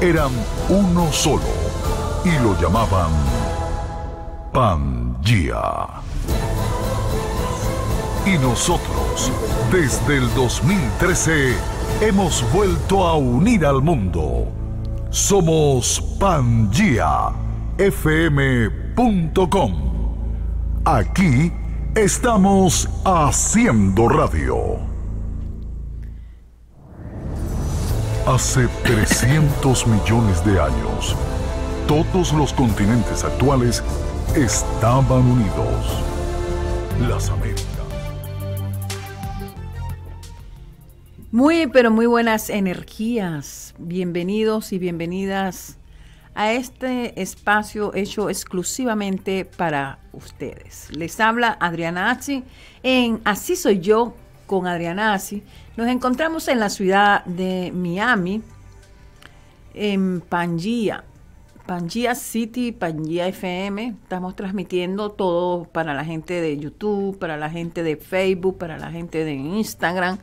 eran uno solo y lo llamaban Pangia. Y nosotros, desde el 2013, hemos vuelto a unir al mundo. Somos Pangia.fm.com. Aquí estamos haciendo radio. Hace 300 millones de años, todos los continentes actuales estaban unidos. Las Américas. Muy, pero muy buenas energías. Bienvenidos y bienvenidas a este espacio hecho exclusivamente para ustedes. Les habla Adriana Azzi en Así Soy Yo con Adriana Asi. Nos encontramos en la ciudad de Miami, en Pangea, Pangea City, Pangea FM. Estamos transmitiendo todo para la gente de YouTube, para la gente de Facebook, para la gente de Instagram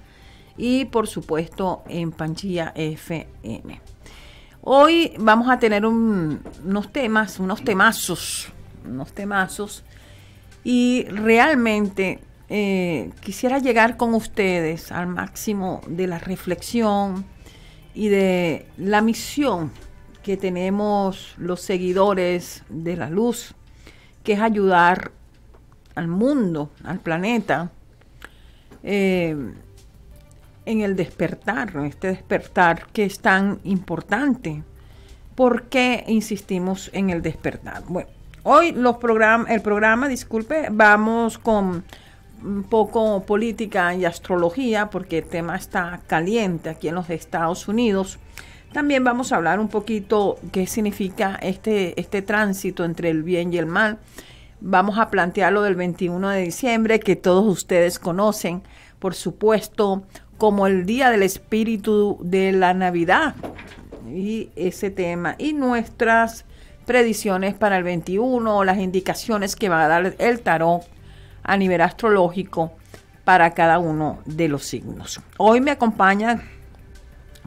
y por supuesto en Pangea FM. Hoy vamos a tener unos temas, unos temazos, unos temazos. Y realmente eh, quisiera llegar con ustedes al máximo de la reflexión y de la misión que tenemos los seguidores de la luz, que es ayudar al mundo, al planeta, eh, en el despertar, en este despertar que es tan importante. ¿Por qué insistimos en el despertar? Bueno, hoy los program el programa, disculpe, vamos con un poco política y astrología, porque el tema está caliente aquí en los Estados Unidos. También vamos a hablar un poquito qué significa este, este tránsito entre el bien y el mal. Vamos a plantear lo del 21 de diciembre, que todos ustedes conocen, por supuesto, como el Día del Espíritu de la Navidad y ese tema. Y nuestras predicciones para el 21, las indicaciones que va a dar el tarot a nivel astrológico para cada uno de los signos. Hoy me acompaña,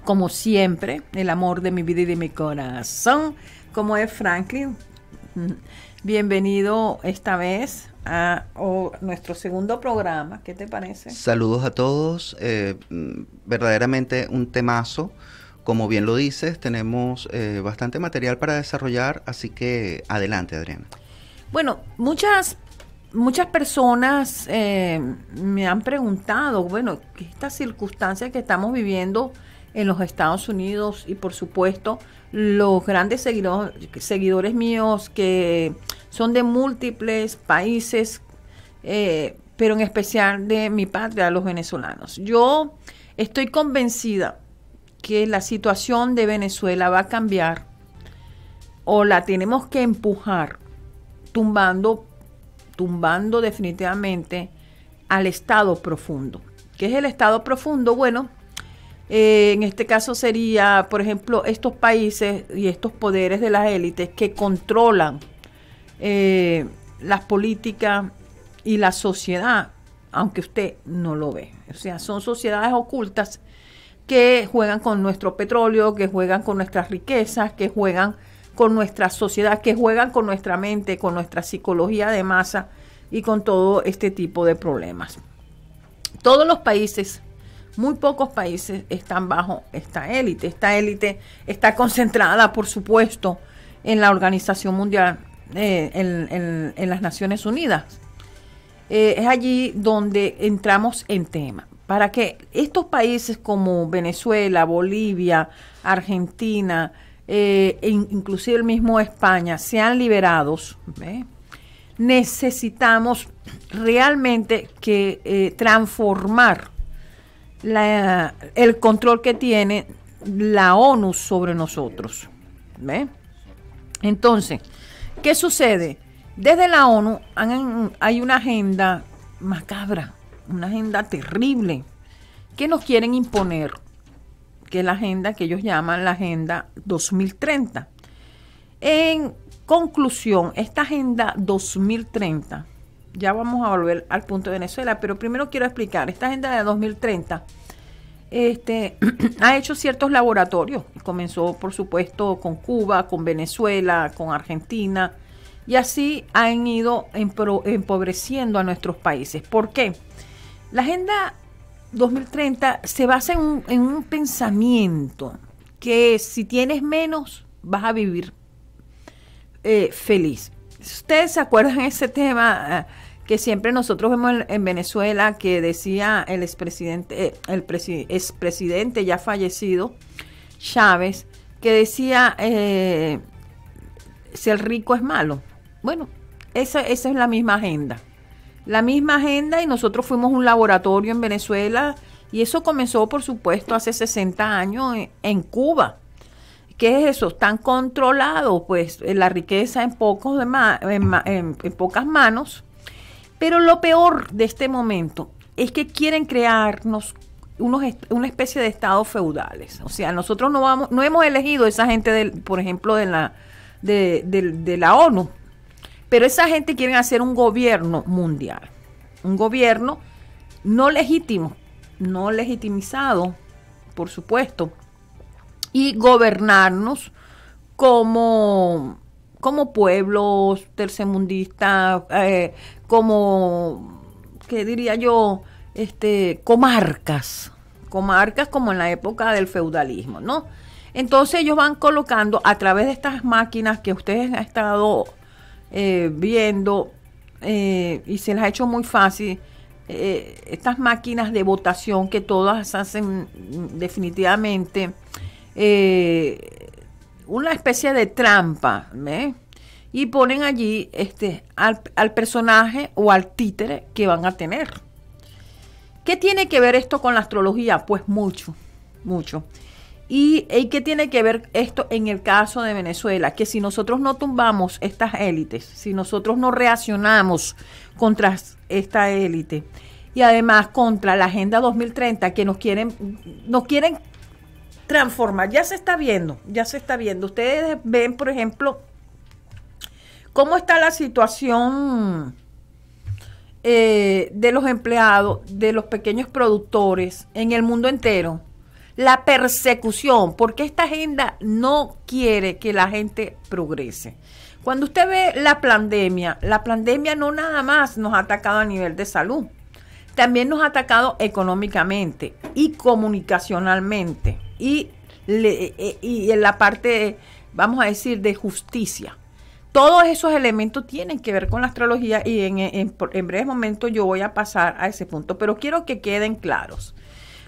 como siempre, el amor de mi vida y de mi corazón, como es Franklin. Bienvenido esta vez a nuestro segundo programa. ¿Qué te parece? Saludos a todos. Eh, verdaderamente un temazo. Como bien lo dices, tenemos eh, bastante material para desarrollar, así que adelante, Adriana. Bueno, muchas muchas personas eh, me han preguntado, bueno, estas circunstancias que estamos viviendo en los Estados Unidos y por supuesto los grandes seguidores míos que son de múltiples países, eh, pero en especial de mi patria, los venezolanos. Yo estoy convencida que la situación de Venezuela va a cambiar o la tenemos que empujar tumbando tumbando definitivamente al estado profundo. ¿Qué es el estado profundo? Bueno, eh, en este caso sería, por ejemplo, estos países y estos poderes de las élites que controlan eh, las políticas y la sociedad, aunque usted no lo ve. O sea, son sociedades ocultas que juegan con nuestro petróleo, que juegan con nuestras riquezas, que juegan con nuestra sociedad, que juegan con nuestra mente, con nuestra psicología de masa y con todo este tipo de problemas. Todos los países, muy pocos países están bajo esta élite. Esta élite está concentrada, por supuesto, en la Organización Mundial, eh, en, las Naciones Unidas. Eh, es allí donde entramos en tema. Para que estos países como Venezuela, Bolivia, Argentina, eh, inclusive el mismo España, sean liberados, necesitamos realmente que eh, transformar el control que tiene la ONU sobre nosotros. Entonces, ¿qué sucede? Desde la ONU hay una agenda macabra, una agenda terrible que nos quieren imponer que es la agenda que ellos llaman la Agenda 2030. En conclusión, esta Agenda 2030, ya vamos a volver al punto de Venezuela, pero primero quiero explicar, esta Agenda de 2030 este, ha hecho ciertos laboratorios. Comenzó, por supuesto, con Cuba, con Venezuela, con Argentina, y así han ido empobreciendo a nuestros países. ¿Por qué? La Agenda 2030 se basa en un, pensamiento que si tienes menos vas a vivir eh, feliz. Ustedes se acuerdan ese tema eh, que siempre nosotros vemos en, Venezuela que decía el expresidente, eh, el ya fallecido, Chávez, que decía si el rico es malo. Bueno, esa, esa es la misma agenda la misma agenda y nosotros fuimos un laboratorio en Venezuela y eso comenzó, por supuesto, hace 60 años en, Cuba. ¿Qué es eso? Están controlados, pues, eh, la riqueza en, pocos en, pocas manos. Pero lo peor de este momento es que quieren crearnos unos una especie de estados feudales. O sea, nosotros no vamos, no hemos elegido esa gente, del, por ejemplo, de la, de, de la ONU. Pero esa gente quiere hacer un gobierno mundial, un gobierno no legítimo, no legitimizado, por supuesto, y gobernarnos como, como pueblos tercermundistas, eh, como, ¿qué diría yo? Este, comarcas, comarcas como en la época del feudalismo, ¿no? Entonces ellos van colocando a través de estas máquinas que ustedes han estado eh, viendo eh, y se las ha hecho muy fácil eh, estas máquinas de votación que todas hacen definitivamente una especie de trampa y ponen allí este, al, al personaje o al títere que van a tener. ¿Qué tiene que ver esto con la astrología? Pues mucho, mucho. ¿Y, ¿Y qué tiene que ver esto en el caso de Venezuela? Que si nosotros no tumbamos estas élites, si nosotros no reaccionamos contra esta élite y además contra la Agenda 2030 que nos quieren, nos quieren transformar, ya se está viendo, ya se está viendo. Ustedes ven, por ejemplo, cómo está la situación eh, de los empleados, de los pequeños productores en el mundo entero la persecución, porque esta agenda no quiere que la gente progrese. Cuando usted ve la pandemia, la pandemia no nada más nos ha atacado a nivel de salud, también nos ha atacado económicamente y comunicacionalmente y, e, e, y en la parte, vamos a decir, de justicia. Todos esos elementos tienen que ver con la astrología y en, breve momento yo voy a pasar a ese punto, pero quiero que queden claros.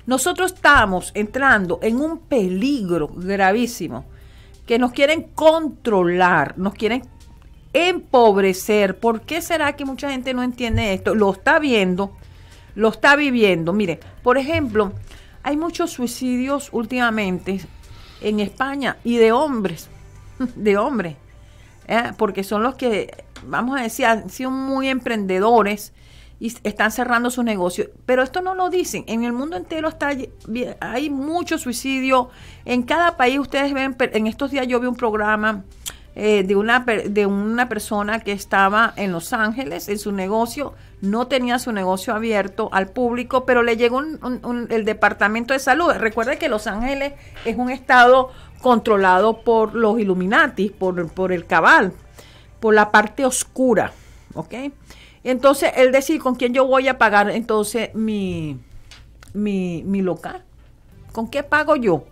Nosotros estamos entrando en un peligro gravísimo que nos quieren controlar, nos quieren empobrecer. ¿Por qué será que mucha gente no entiende esto? Lo está viendo, lo está viviendo. Mire, por ejemplo, hay muchos suicidios últimamente en España y de hombres, de hombres, ¿eh? porque son los que, vamos a decir, han sido muy emprendedores y están cerrando su negocio, Pero esto no lo dicen. En el mundo entero está, hay mucho suicidio. En cada país ustedes ven, en estos días yo vi un programa eh, de, una, de una persona que estaba en Los Ángeles en su negocio, no tenía su negocio abierto al público, pero le llegó el Departamento de Salud. Recuerde que Los Ángeles es un estado controlado por los Illuminati por, por el cabal, por la parte oscura ¿ok? Entonces, él decir con quién yo voy a pagar entonces mi, mi, local. ¿Con qué pago yo?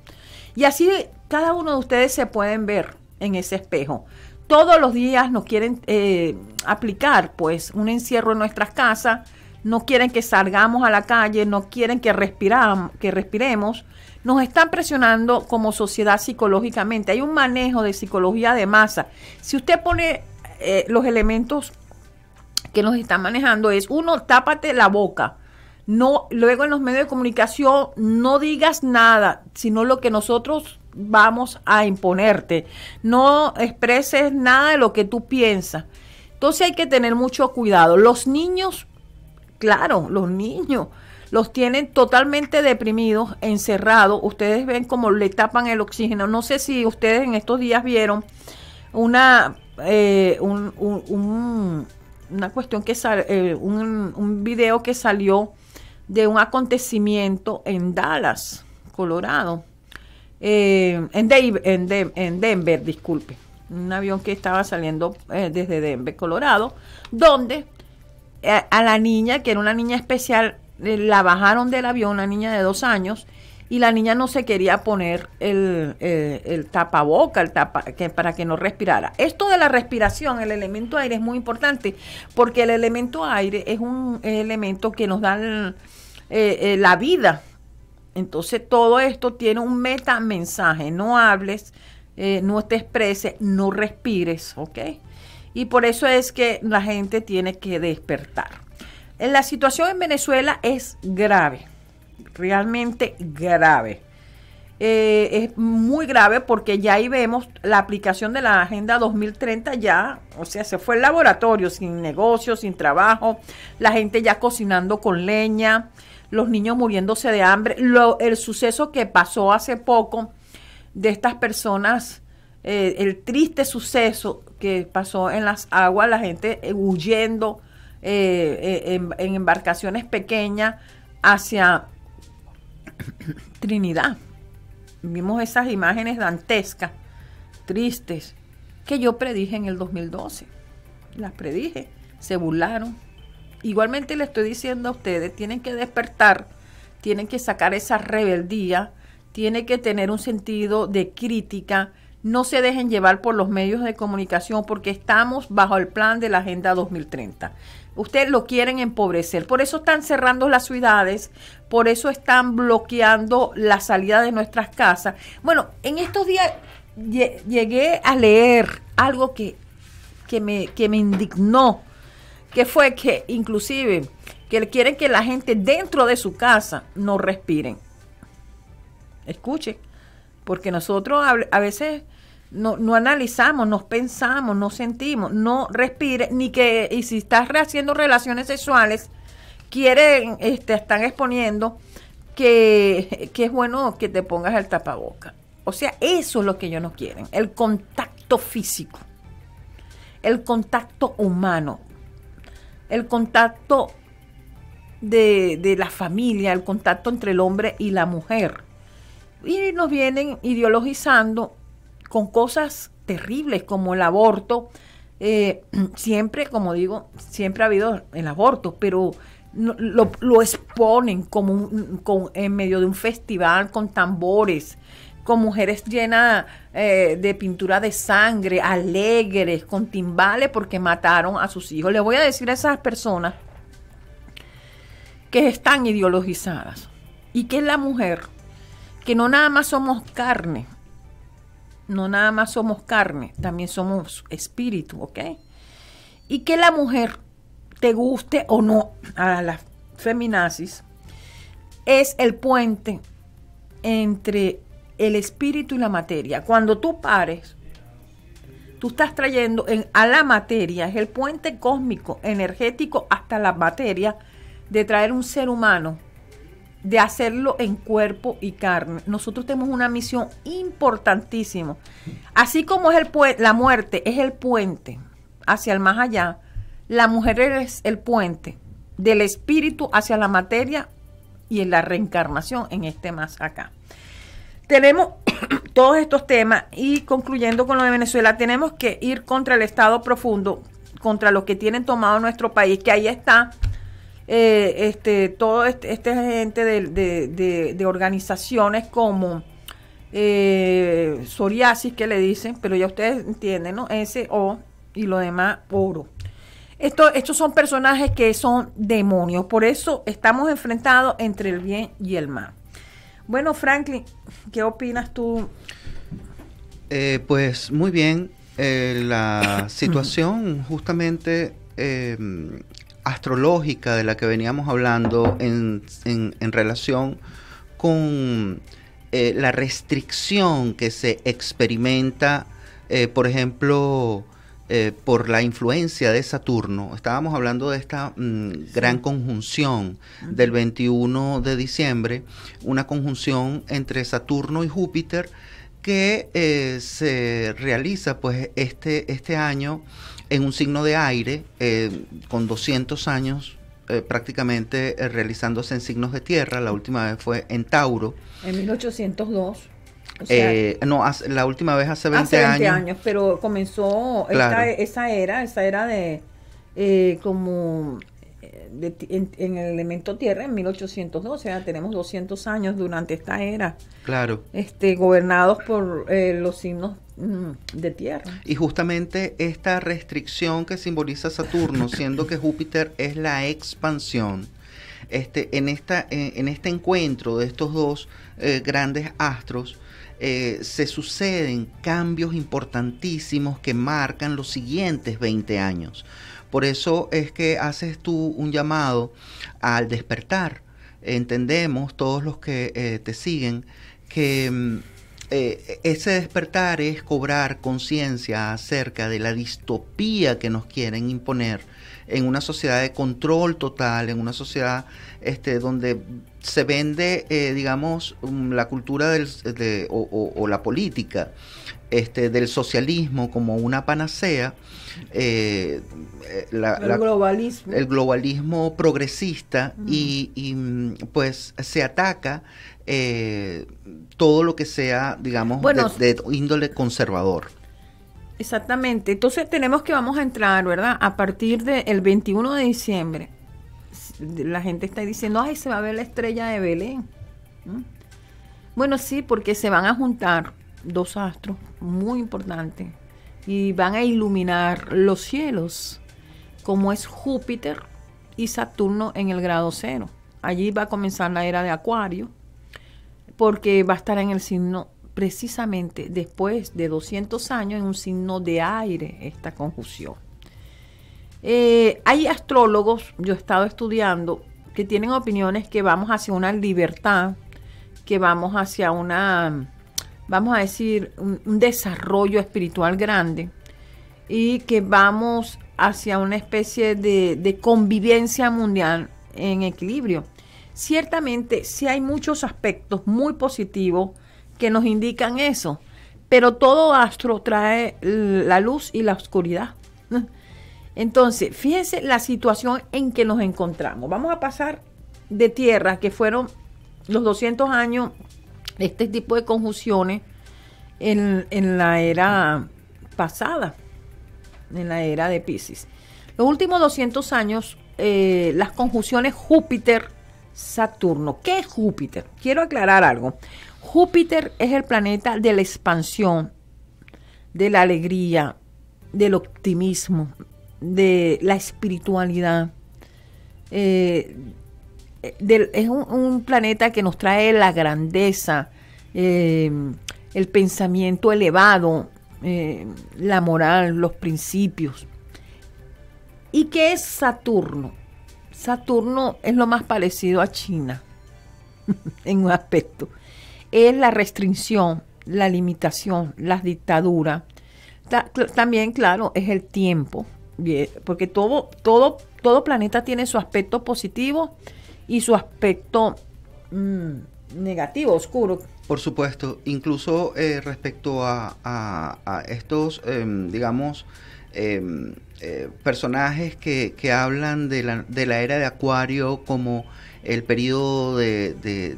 Y así cada uno de ustedes se pueden ver en ese espejo. Todos los días nos quieren eh, aplicar pues un encierro en nuestras casas, no quieren que salgamos a la calle, no quieren que, que respiremos, nos están presionando como sociedad psicológicamente. Hay un manejo de psicología de masa. Si usted pone eh, los elementos que nos están manejando es, uno, tápate la boca. No, luego en los medios de comunicación no digas nada, sino lo que nosotros vamos a imponerte. No expreses nada de lo que tú piensas. Entonces hay que tener mucho cuidado. Los niños, claro, los niños los tienen totalmente deprimidos, encerrados. Ustedes ven cómo le tapan el oxígeno. No sé si ustedes en estos días vieron una, eh, un una cuestión que sale, eh, un, video que salió de un acontecimiento en Dallas, Colorado, eh, en, Denver, disculpe, un avión que estaba saliendo eh, desde Denver, Colorado, donde a, la niña, que era una niña especial, la bajaron del avión, una niña de dos años, y la niña no se quería poner eh, el, tapaboca, el tapa, que, para que no respirara. Esto de la respiración, el elemento aire es muy importante, porque el elemento aire es un elemento que nos da eh, eh, la vida. Entonces todo esto tiene un meta mensaje, no hables, no te expreses, no respires, ¿ok? Y por eso es que la gente tiene que despertar. La situación en Venezuela es grave realmente grave. Eh, es muy grave porque ya ahí vemos la aplicación de la Agenda 2030 ya, o sea, se fue el laboratorio sin negocio, sin trabajo, la gente ya cocinando con leña, los niños muriéndose de hambre, Lo, el suceso que pasó hace poco de estas personas, eh, el triste suceso que pasó en las aguas, la gente eh, huyendo en embarcaciones pequeñas hacia Trinidad. Vimos esas imágenes dantescas, tristes, que yo predije en el 2012. Las predije, se burlaron. Igualmente le estoy diciendo a ustedes, tienen que despertar, tienen que sacar esa rebeldía, tienen que tener un sentido de crítica, no se dejen llevar por los medios de comunicación porque estamos bajo el plan de la Agenda 2030. Ustedes lo quieren empobrecer. Por eso están cerrando las ciudades, por eso están bloqueando la salida de nuestras casas. Bueno, en estos días llegué a leer algo que, me, que me indignó, que fue que inclusive que quieren que la gente dentro de su casa no respiren. Escuche, porque nosotros a veces no, analizamos, no pensamos, no sentimos, no respire, ni que, y si estás rehaciendo relaciones sexuales, quieren, este, están exponiendo que, es bueno que te pongas el tapaboca. O sea, eso es lo que ellos no quieren, el contacto físico, el contacto humano, el contacto de, de la familia, el contacto entre el hombre y la mujer. Y nos vienen ideologizando con cosas terribles como el aborto. Eh, siempre, como digo, siempre ha habido el aborto, pero lo, exponen como en medio de un festival con tambores, con mujeres llenas eh, de pintura de sangre, alegres, con timbales porque mataron a sus hijos. Le voy a decir a esas personas que están ideologizadas y que es la mujer, que no nada más somos carne, no nada más somos carne, también somos espíritu, ¿ok? Y que la mujer, te guste o no a las feminazis, es el puente entre el espíritu y la materia. Cuando tú pares, tú estás trayendo en, a la materia, es el puente cósmico, energético hasta la materia, de traer un ser humano de hacerlo en cuerpo y carne. Nosotros tenemos una misión importantísima. Así como es el la muerte es el puente hacia el más allá, la mujer es el puente del espíritu hacia la materia y en la reencarnación en este más acá. Tenemos todos estos temas y concluyendo con lo de Venezuela, tenemos que ir contra el Estado profundo, contra lo que tienen tomado nuestro país, que ahí está eh, este, todo este, este gente de, organizaciones como eh, psoriasis, que le dicen, pero ya ustedes entienden, ¿no? S-O y lo demás, oro. Esto, estos son personajes que son demonios, por eso estamos enfrentados entre el bien y el mal. Bueno, Franklin, ¿qué opinas tú? Eh, pues muy bien, eh, la situación justamente eh, astrológica de la que veníamos hablando en, relación con eh, la restricción que se experimenta, eh, por ejemplo, eh, por la influencia de Saturno. Estábamos hablando de esta mm, gran conjunción del 21 de diciembre, una conjunción entre Saturno y Júpiter que se realiza pues este, este año en un signo de aire, eh, con 200 años eh, prácticamente eh, realizándose en signos de tierra, la última vez fue en Tauro. En 1802. no, la última vez hace 20 años. pero comenzó esa era, esa era de como en, el elemento tierra en 1802, o sea, tenemos 200 años durante esta era. Claro. Este, gobernados por los signos Mm, de tierra. Y justamente esta restricción que simboliza Saturno, siendo que Júpiter es la expansión, este, en, esta, en este encuentro de estos dos eh, grandes astros, eh, se suceden cambios importantísimos que marcan los siguientes 20 años. Por eso es que haces tú un llamado al despertar. Entendemos todos los que eh, te siguen que mm, eh, ese despertar es cobrar conciencia acerca de la distopía que nos quieren imponer en una sociedad de control total, en una sociedad este, donde se vende, eh, digamos, mm, la cultura o, la política este, del socialismo como una panacea. Eh, el, globalismo. el globalismo. progresista y, mm, pues se ataca todo lo que sea, digamos, de, índole conservador. Exactamente. Entonces tenemos que vamos a entrar, ¿verdad? A partir del 21 de diciembre, la gente está diciendo, ay, se va a ver la estrella de Belén. Bueno, sí, porque se van a juntar dos astros muy importantes y van a iluminar los cielos, como es Júpiter y Saturno en el grado cero. Allí va a comenzar la era de Acuario porque va a estar en el signo precisamente después de 200 años en un signo de aire esta conjunción. Eh, hay astrólogos, yo he estado estudiando, que tienen opiniones que vamos hacia una libertad, que vamos hacia una, vamos a decir, un, desarrollo espiritual grande y que vamos hacia una especie de convivencia mundial en equilibrio. Ciertamente, sí hay muchos aspectos muy positivos que nos indican eso, pero todo astro trae la luz y la oscuridad. Entonces, fíjense la situación en que nos encontramos. Vamos a pasar de tierra, que fueron los 200 años de este tipo de conjunciones en, la era pasada, en la era de Pisces. Los últimos 200 años, eh, las conjunciones Júpiter, Saturno. ¿Qué es Júpiter? Quiero aclarar algo. Júpiter es el planeta de la expansión, de la alegría, del optimismo, de la espiritualidad. Eh, es un, planeta que nos trae la grandeza, eh, el pensamiento elevado, eh, la moral, los principios. ¿Y qué es Saturno? Saturno es lo más parecido a China en un aspecto. Es la restricción, la limitación, las dictaduras. también, claro, es el tiempo, eh, porque todo, todo, todo planeta tiene su aspecto positivo y su aspecto mm, negativo, oscuro. Por supuesto, incluso eh, respecto a, estos, em, digamos, em, eh, personajes que, hablan de la, de la, era de Acuario como el periodo de,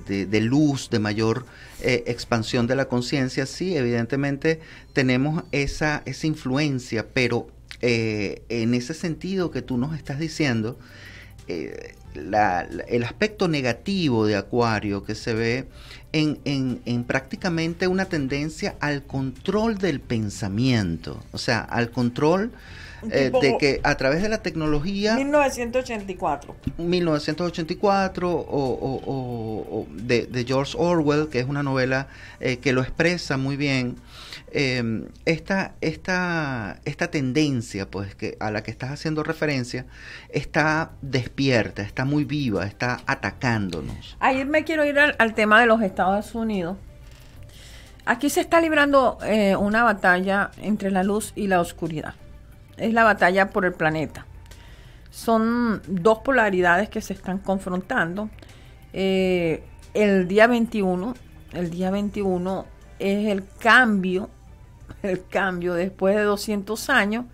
de, luz, de mayor eh, expansión de la conciencia, sí, evidentemente tenemos esa, esa influencia, pero eh, en ese sentido que tú nos estás diciendo, el aspecto negativo de Acuario que se ve en, prácticamente una tendencia al control del pensamiento, o sea, al control eh, de que a través de la tecnología... 1984. 1984 o, de, George Orwell, que es una novela eh, que lo expresa muy bien, em, esta, esta, tendencia pues, que, a la que estás haciendo referencia está despierta, está muy viva, está atacándonos. Ahí me quiero ir al, tema de los Estados Unidos. Aquí se está librando eh, una batalla entre la luz y la oscuridad es la batalla por el planeta. Son dos polaridades que se están confrontando. Eh, el día 21, el día 21 es el cambio, el cambio después de 200 años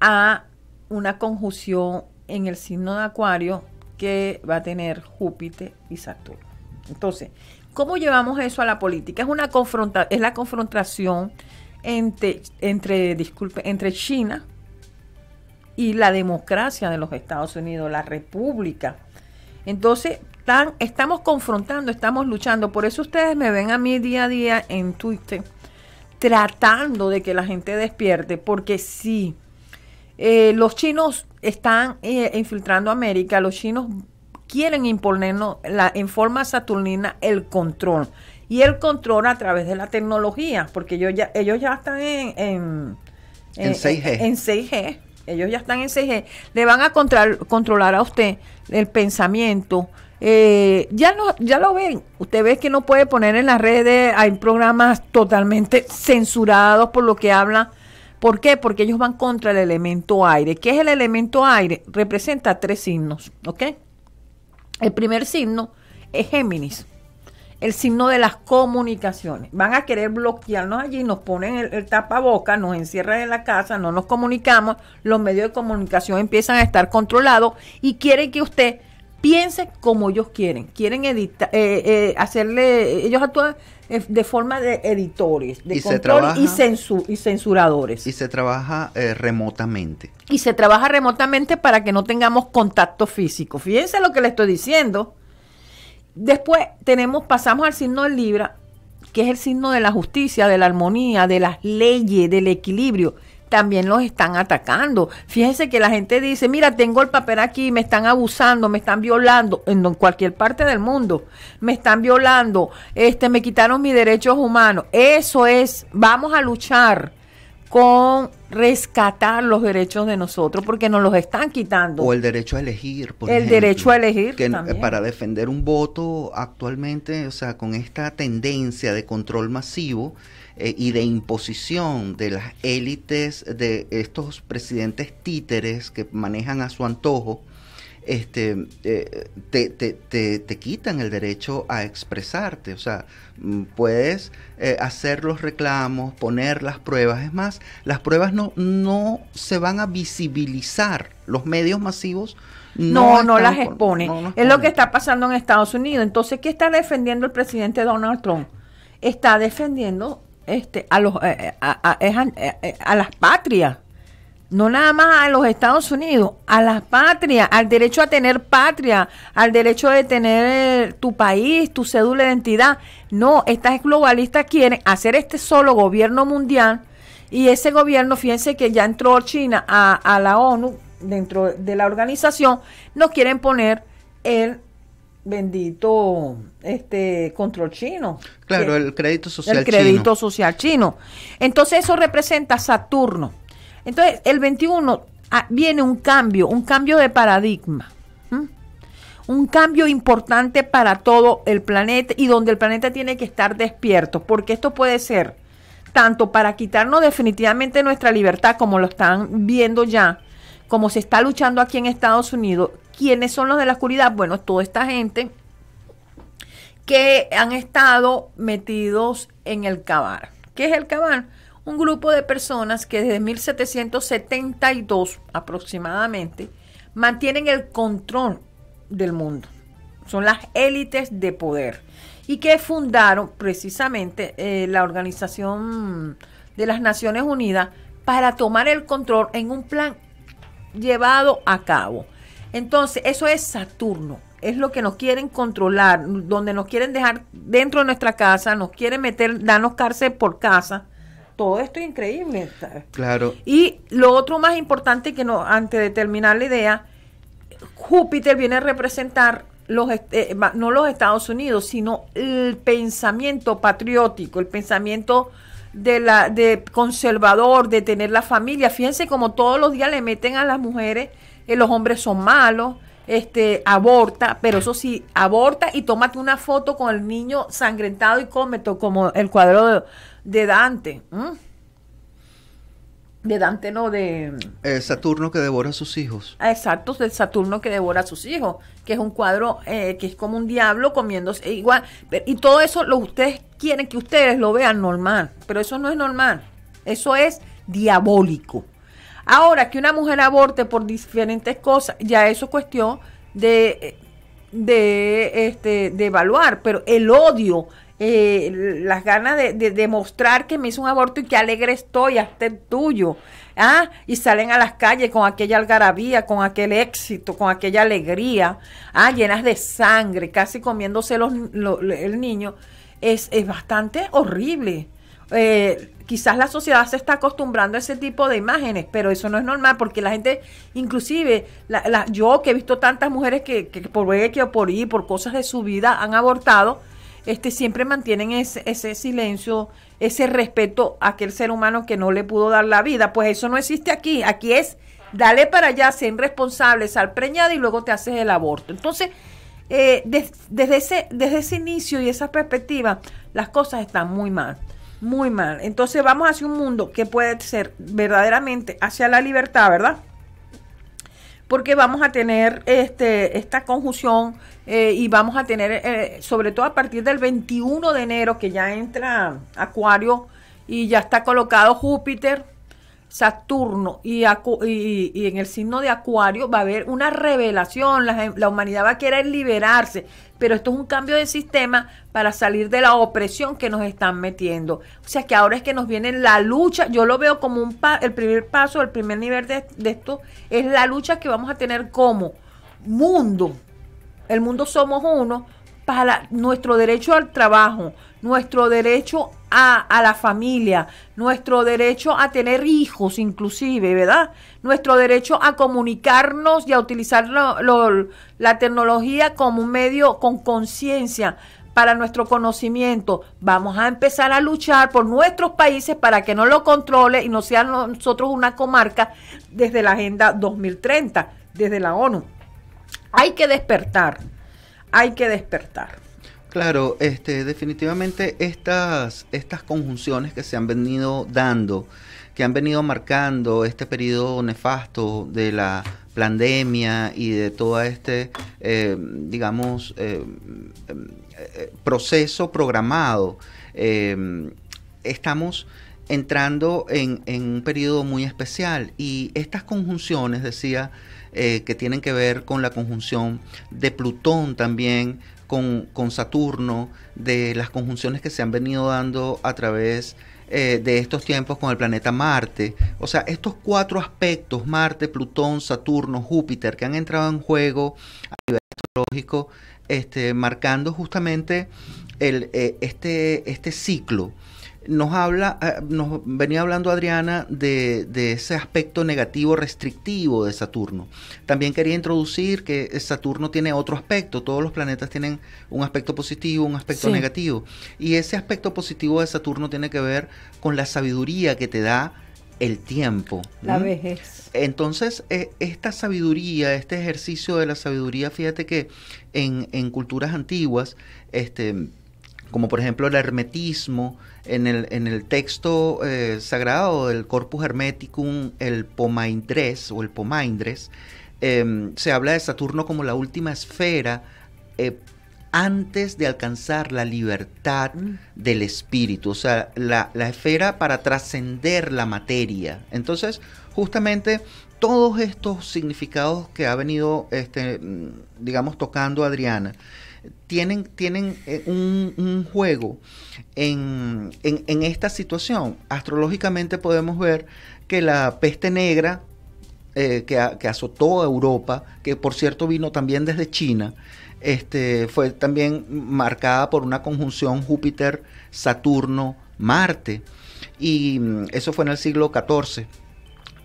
a una conjunción en el signo de Acuario que va a tener Júpiter y Saturno. Entonces, ¿cómo llevamos eso a la política? Es una confronta es la confrontación entre, disculpe, entre China y la democracia de los Estados Unidos, la república. Entonces, estamos confrontando, estamos luchando. Por eso ustedes me ven a mí día a día en Twitter tratando de que la gente despierte, porque sí, eh, los chinos están eh, infiltrando América, los chinos quieren imponernos la, en forma saturnina el control y el control a través de la tecnología, porque ellos ya, ellos ya están en, 6G. En 6G. Eh, ellos ya están en 6G. Le van a controlar a usted el pensamiento. Eh, ya, ya lo ven. Usted ve que no puede poner en las redes. Hay programas totalmente censurados por lo que habla. ¿Por qué? Porque ellos van contra el elemento aire. ¿Qué es el elemento aire? Representa tres signos. ¿Ok? El primer signo es Géminis el signo de las comunicaciones. Van a querer bloquearnos allí, nos ponen el, tapabocas, tapaboca, nos encierran en la casa, no nos comunicamos, los medios de comunicación empiezan a estar controlados y quieren que usted piense como ellos quieren. Quieren editar, eh, eh, hacerle, ellos actúan eh, de forma de editores, de y control y, censuradores. Y se trabaja remotamente. Y se trabaja remotamente para que no tengamos contacto físico. Fíjense lo que le estoy diciendo. Después tenemos, pasamos al signo del Libra, que es el signo de la justicia, de la armonía, de las leyes, del equilibrio. También los están atacando. Fíjense que la gente dice, mira, tengo el papel aquí, me están abusando, me están violando, en cualquier parte del mundo, me están violando, este, me quitaron mis derechos humanos. Eso es, vamos a luchar con rescatar los derechos de nosotros porque nos los están quitando. O el derecho a elegir, por El derecho a elegir eh, para defender un voto actualmente, o sea, con esta tendencia de control masivo eh, y de imposición de las élites de estos presidentes títeres que manejan a su antojo este, eh, te, te, te, quitan el derecho a expresarte. O sea, mm, puedes eh, hacer los reclamos, poner las pruebas. Es más, las pruebas no, no se van a visibilizar. Los medios masivos no, no, las exponen, es lo que está pasando en Estados Unidos. Entonces, ¿qué está defendiendo el presidente Donald Trump? Está defendiendo este, a, los, eh, a, a las patrias no nada más a los Estados Unidos, a la patria, al derecho a tener patria, al derecho de tener eh, tu país, tu cédula de identidad. No, estas globalistas quieren hacer este solo gobierno mundial y ese gobierno, fíjense que ya entró China a, la ONU, dentro de la organización, no quieren poner el bendito este control chino. Claro, el crédito social el crédito social chino. Entonces eso representa Saturno entonces, el 21 ah, viene un cambio, un cambio de paradigma. Un cambio importante para todo el planeta y donde el planeta tiene que estar despierto, porque esto puede ser tanto para quitarnos definitivamente nuestra libertad, como lo están viendo ya, como se está luchando aquí en Estados Unidos. ¿Quiénes son los de la oscuridad? Bueno, toda esta gente que han estado metidos en el cabar. ¿Qué es el cabar? un grupo de personas que desde 1772 aproximadamente mantienen el control del mundo. Son las élites de poder y que fundaron precisamente eh, la Organización de las Naciones Unidas para tomar el control en un plan llevado a cabo. Entonces, eso es Saturno, es lo que nos quieren controlar, donde nos quieren dejar dentro de nuestra casa, nos quieren meter, darnos cárcel por casa todo esto es increíble. Claro. Y lo otro más importante que no, antes de terminar la idea, Júpiter viene a representar los eh, no los Estados Unidos, sino el pensamiento patriótico, el pensamiento de la de conservador, de tener la familia. Fíjense cómo todos los días le meten a las mujeres, que eh, los hombres son malos, este aborta, pero eso sí, aborta y tómate una foto con el niño sangrentado y cómeto como el cuadro de de Dante. De Dante, no, de... El eh, Saturno que devora a sus hijos. Ah, exacto, de Saturno que devora a sus hijos, que es un cuadro eh, que es como un diablo comiéndose e igual. y todo eso lo ustedes quieren que ustedes lo vean normal, pero eso no es normal, eso es diabólico. Ahora, que una mujer aborte por diferentes cosas, ya eso es cuestión de, eh, de, este, de evaluar, pero el odio eh, las ganas de, demostrar que me hizo un aborto y que alegre estoy, hasta el tuyo. Ah, y salen a las calles con aquella algarabía, con aquel éxito, con aquella alegría, ah, llenas de sangre, casi comiéndose los, el niño. Es, bastante horrible. Eh, quizás la sociedad se está acostumbrando a ese tipo de imágenes, pero eso no es normal porque la gente, inclusive yo que he visto tantas mujeres que, que por que o por ir por cosas de su vida han abortado, este, siempre mantienen ese, silencio, ese respeto a aquel ser humano que no le pudo dar la vida. Pues eso no existe aquí. Aquí es, dale para allá, sean responsables, al preñado y luego te haces el aborto. Entonces, eh, desde, ese, desde ese inicio y esa perspectiva, las cosas están muy mal, muy mal. Entonces vamos hacia un mundo que puede ser verdaderamente hacia la libertad, ¿verdad? porque vamos a tener este, esta conjunción eh, y vamos a tener, eh, sobre todo a partir del 21 de enero, que ya entra Acuario y ya está colocado Júpiter, Saturno y, y, en el signo de Acuario va a haber una revelación, la, humanidad va a querer liberarse, pero esto es un cambio de sistema para salir de la opresión que nos están metiendo. O sea que ahora es que nos viene la lucha, yo lo veo como un el primer paso, el primer nivel de esto, es la lucha que vamos a tener como mundo, el mundo somos uno, para nuestro derecho al trabajo, nuestro derecho a, la familia, nuestro derecho a tener hijos inclusive, ¿verdad? Nuestro derecho a comunicarnos y a utilizar la tecnología como un medio con conciencia para nuestro conocimiento. Vamos a empezar a luchar por nuestros países para que no lo controle y no sea nosotros una comarca desde la Agenda 2030, desde la ONU. Hay que despertar, hay que despertar. Claro, este, definitivamente estas, estas conjunciones que se han venido dando, que han venido marcando este periodo nefasto de la pandemia y de todo este, eh, digamos, eh, eh, proceso programado, estamos entrando en, un periodo muy especial y estas conjunciones, decía, que tienen que ver con la conjunción de Plutón también con, con Saturno, de las conjunciones que se han venido dando a través eh, de estos tiempos con el planeta Marte. O sea, estos cuatro aspectos, Marte, Plutón, Saturno, Júpiter, que han entrado en juego a nivel astrológico, este, marcando justamente el, eh, este, este ciclo nos habla, eh, nos venía hablando Adriana de, ese aspecto negativo restrictivo de Saturno. También quería introducir que Saturno tiene otro aspecto, todos los planetas tienen un aspecto positivo, un aspecto negativo. Y ese aspecto positivo de Saturno tiene que ver con la sabiduría que te da el tiempo. La vejez. Entonces, eh, esta sabiduría, este ejercicio de la sabiduría, fíjate que en, en culturas antiguas, este como por ejemplo el hermetismo, en el, texto eh, sagrado del Corpus Hermeticum, el Pomaindres o el Pomaindres, em, se habla de Saturno como la última esfera eh, antes de alcanzar la libertad mm. del espíritu, o sea, la, esfera para trascender la materia. Entonces, justamente todos estos significados que ha venido, este, mm, digamos, tocando Adriana, tienen, tienen eh, un, juego en, esta situación. Astrológicamente podemos ver que la peste negra eh, que, azotó a Europa, que por cierto vino también desde China, este, fue también marcada por una conjunción Júpiter, Saturno, Marte. Y mm, eso fue en el siglo XIV.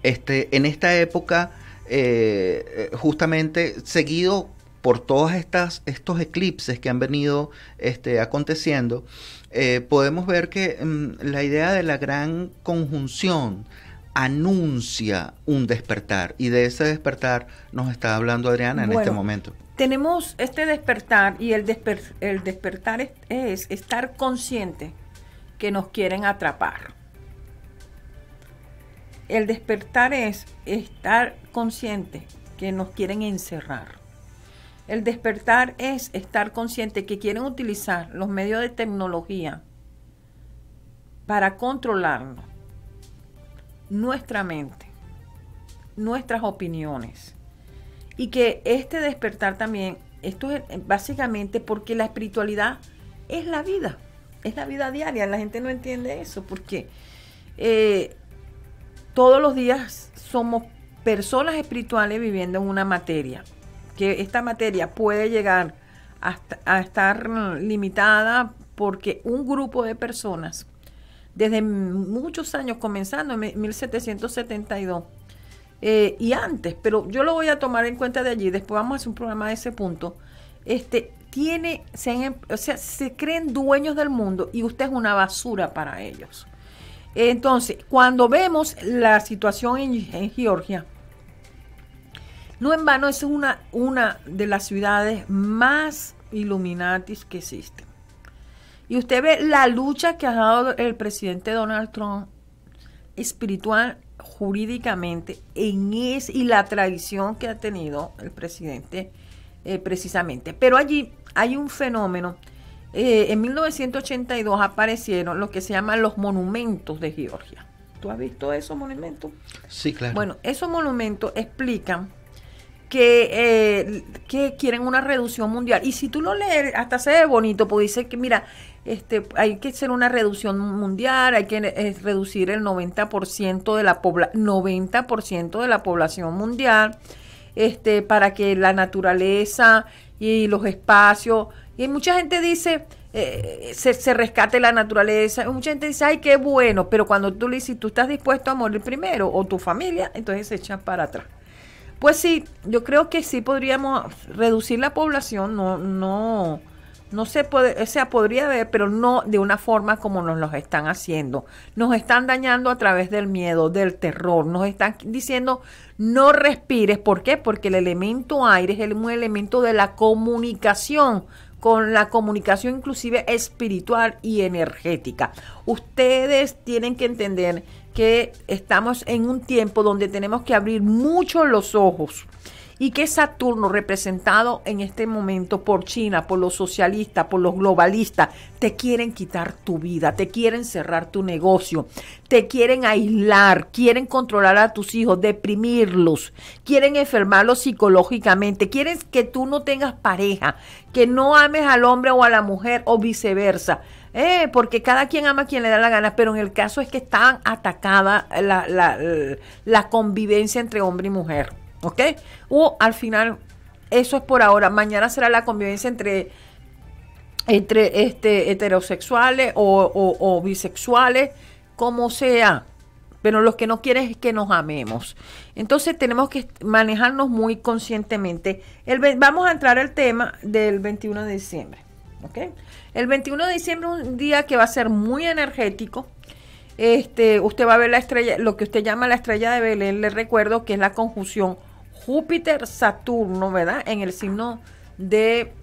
Este, en esta época, eh, justamente seguido por todos estas, estos eclipses que han venido este, aconteciendo, eh, podemos ver que mm, la idea de la gran conjunción anuncia un despertar y de ese despertar nos está hablando Adriana en este momento. Tenemos este despertar y el, despertar es estar consciente que nos quieren atrapar. El despertar es estar consciente que nos quieren encerrar. El despertar es estar consciente que quieren utilizar los medios de tecnología para controlarnos, nuestra mente, nuestras opiniones. Y que este despertar también, esto es eh, básicamente porque la espiritualidad es la vida, es la vida diaria. La gente no entiende eso porque eh, todos los días somos personas espirituales viviendo en una materia que esta materia puede llegar a estar limitada porque un grupo de personas, desde muchos años, comenzando en 1772, eh, y antes, pero yo lo voy a tomar en cuenta de allí, después vamos a hacer un programa de ese punto, este, tiene, se, em, o sea, se creen dueños del mundo y usted es una basura para ellos. Entonces, cuando vemos la situación en Georgia, no en vano, es una, una de las ciudades más iluminatis que existen. Y usted ve la lucha que ha dado el presidente Donald Trump espiritual, jurídicamente, en es, y la tradición que ha tenido el presidente eh, precisamente. Pero allí hay un fenómeno. Eh, en 1982 aparecieron lo que se llaman los monumentos de Georgia. ¿Tú has visto esos monumentos? Sí, claro. Bueno, esos monumentos explican que, eh, que quieren una reducción mundial. Y si tú lo lees, hasta se ve bonito, porque dice que, mira, este, hay que hacer una reducción mundial, hay que eh, reducir el 90% de la, 90% de la población mundial, este, para que la naturaleza y los espacios, y mucha gente dice, eh, se, se, rescate la naturaleza, mucha gente dice, ay, qué bueno, pero cuando tú le dices, tú estás dispuesto a morir primero o tu familia, entonces se echan para atrás. Pues sí, yo creo que sí podríamos reducir la población, no, no, no se puede, o sea, podría haber, pero no de una forma como nos los están haciendo. Nos están dañando a través del miedo, del terror, nos están diciendo no respires. ¿Por qué? Porque el elemento aire es el, un elemento de la comunicación con la comunicación inclusive espiritual y energética. Ustedes tienen que entender que estamos en un tiempo donde tenemos que abrir mucho los ojos y que Saturno, representado en este momento por China, por los socialistas, por los globalistas, te quieren quitar tu vida, te quieren cerrar tu negocio, te quieren aislar, quieren controlar a tus hijos, deprimirlos, quieren enfermarlos psicológicamente, quieren que tú no tengas pareja, que no ames al hombre o a la mujer o viceversa. Eh, porque cada quien ama a quien le da la gana, pero en el caso es que estaban atacada la, convivencia entre hombre y mujer, ¿ok? O al final, eso es por ahora, mañana será la convivencia entre entre este, heterosexuales o, bisexuales, como sea. Pero lo que no quiere es que nos amemos. Entonces tenemos que manejarnos muy conscientemente. vamos a entrar al tema del 21 de diciembre. ok el 21 de diciembre un día que va a ser muy energético. Este, usted va a ver la estrella, lo que usted llama la estrella de Belén, le recuerdo que es la conjunción Júpiter-Saturno, ¿verdad? En el signo de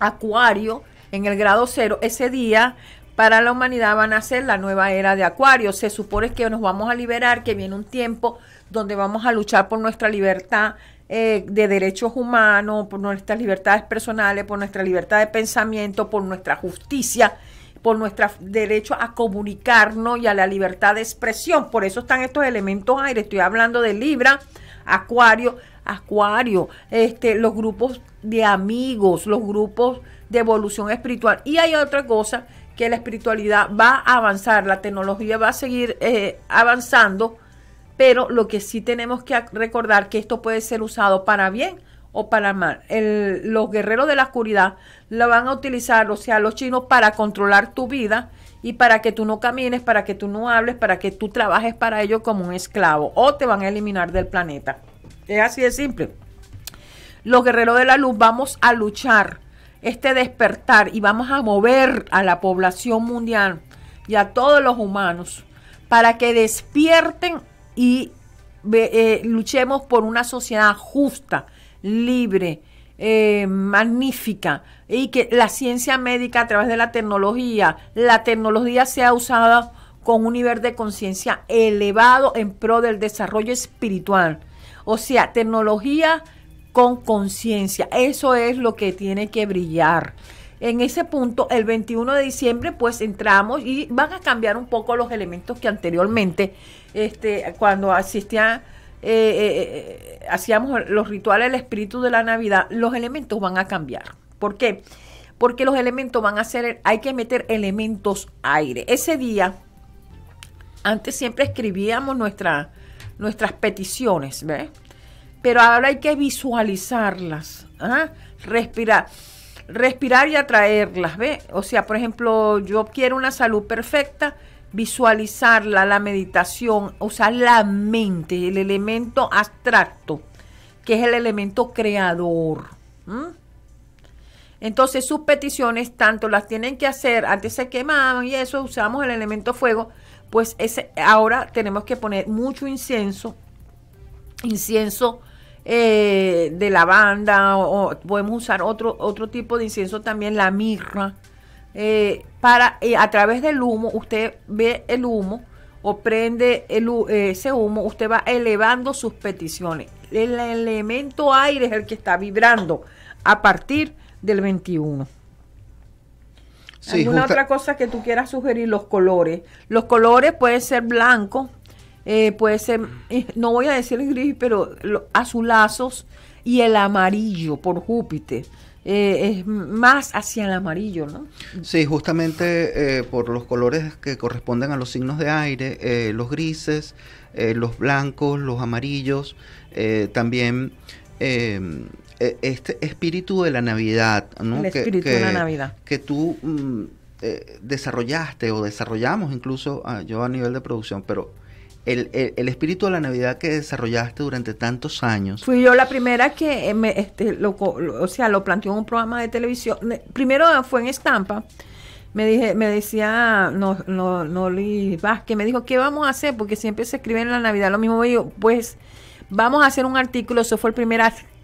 Acuario, en el grado cero. Ese día para la humanidad van a ser la nueva era de Acuario. Se supone que nos vamos a liberar, que viene un tiempo donde vamos a luchar por nuestra libertad, eh, de derechos humanos, por nuestras libertades personales, por nuestra libertad de pensamiento, por nuestra justicia, por nuestro derecho a comunicarnos y a la libertad de expresión. Por eso están estos elementos aire. Estoy hablando de Libra, Acuario, Acuario, este, los grupos de amigos, los grupos de evolución espiritual. Y hay otra cosa que la espiritualidad va a avanzar, la tecnología va a seguir eh, avanzando pero lo que sí tenemos que recordar que esto puede ser usado para bien o para mal. los guerreros de la oscuridad la van a utilizar, o sea, los chinos, para controlar tu vida y para que tú no camines, para que tú no hables, para que tú trabajes para ellos como un esclavo o te van a eliminar del planeta. Es así de simple. Los guerreros de la luz vamos a luchar este despertar y vamos a mover a la población mundial y a todos los humanos para que despierten y eh, luchemos por una sociedad justa, libre, eh, magnífica y que la ciencia médica a través de la tecnología, la tecnología sea usada con un nivel de conciencia elevado en pro del desarrollo espiritual. O sea, tecnología con conciencia. Eso es lo que tiene que brillar en ese punto, el 21 de diciembre, pues entramos y van a cambiar un poco los elementos que anteriormente, este, cuando asistía, eh, eh, eh, hacíamos los rituales del espíritu de la Navidad, los elementos van a cambiar. ¿Por qué? Porque los elementos van a ser, hay que meter elementos aire. Ese día, antes siempre escribíamos nuestras peticiones, ¿ves? Pero ahora hay que visualizarlas, ¿ah? respirar respirar y atraerlas, ¿ve? O sea, por ejemplo, yo quiero una salud perfecta, visualizarla, la meditación, usar la mente, el elemento abstracto, que es el elemento creador. Entonces sus peticiones, tanto las tienen que hacer, antes se quemaban y eso, usamos el elemento fuego, pues ese, ahora tenemos que poner mucho incienso, incienso eh, de lavanda, o, o, podemos usar otro, otro tipo de incienso también, la mirra. Eh, para, eh, a través del humo, usted ve el humo o prende ese humo, usted va elevando sus peticiones. El elemento aire es el que está vibrando a partir del 21. hay ¿Alguna otra cosa que tú quieras sugerir? Los colores. Los colores pueden ser blancos, eh, pues em, eh, no voy a decir el gris, pero azulazos y el amarillo por Júpiter. Eh, es más hacia el amarillo, ¿no? Sí, justamente eh, por los colores que corresponden a los signos de aire, los grises, los blancos, los amarillos, también em, e, este espíritu de la Navidad, ¿no? El espíritu que, de la Navidad. Que tú mm, desarrollaste o desarrollamos incluso ah, yo a nivel de producción, pero el, espíritu de la Navidad que desarrollaste durante tantos años. Fui yo la primera que eh, me, este, lo, o sea, lo planteó en un programa de televisión. Primero fue en Estampa. Me, dije, me decía no, no, no, vas Vázquez, me dijo, ¿qué vamos a hacer? Porque siempre se escribe en la Navidad lo mismo. pues vamos a hacer un artículo, eso fue el primer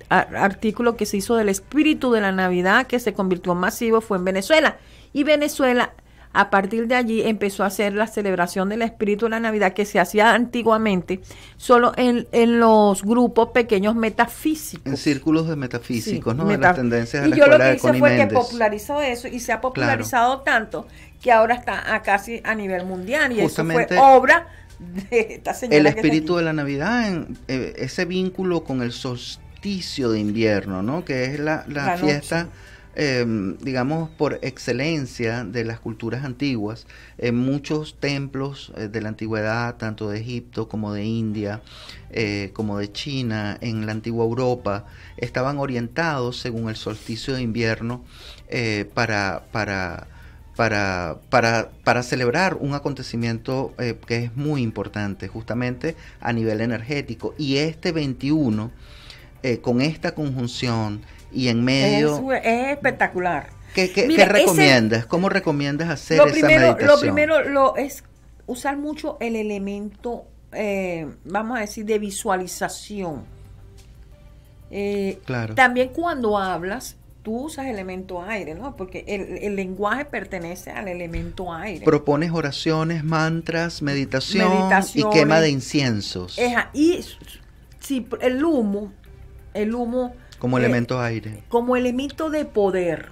artículo que se hizo del espíritu de la Navidad, que se convirtió en masivo, fue en Venezuela. Y Venezuela a partir de allí empezó a hacer la celebración del espíritu de la Navidad que se hacía antiguamente solo en, los grupos pequeños metafísicos. En círculos de metafísicos, ¿no? las tendencias de y yo lo que hice fue que popularizó eso y se ha popularizado tanto que ahora está a casi a nivel mundial y eso fue obra de esta señora. El espíritu de la Navidad, eh, ese vínculo con el solsticio de invierno, ¿no? Que es la, fiesta. Em, digamos, por excelencia de las culturas antiguas. En muchos templos eh, de la antigüedad, tanto de Egipto como de India, eh, como de China, en la antigua Europa, estaban orientados según el solsticio de invierno eh, para, para para, para, para, celebrar un acontecimiento que es muy importante justamente a nivel energético. Y este 21, con esta conjunción y en medio. Es, espectacular. ¿Qué, qué, recomiendas? ¿Cómo recomiendas hacer lo primero, esa meditación? Lo primero es usar mucho el elemento, eh, vamos a decir, de visualización. Eh, claro. También cuando hablas, tú usas elemento aire, ¿no? Porque el, lenguaje pertenece al elemento aire. Propones oraciones, mantras, meditación y quema de inciensos. Es, y si el humo, el humo como eh, elemento aire. Como elemento de poder.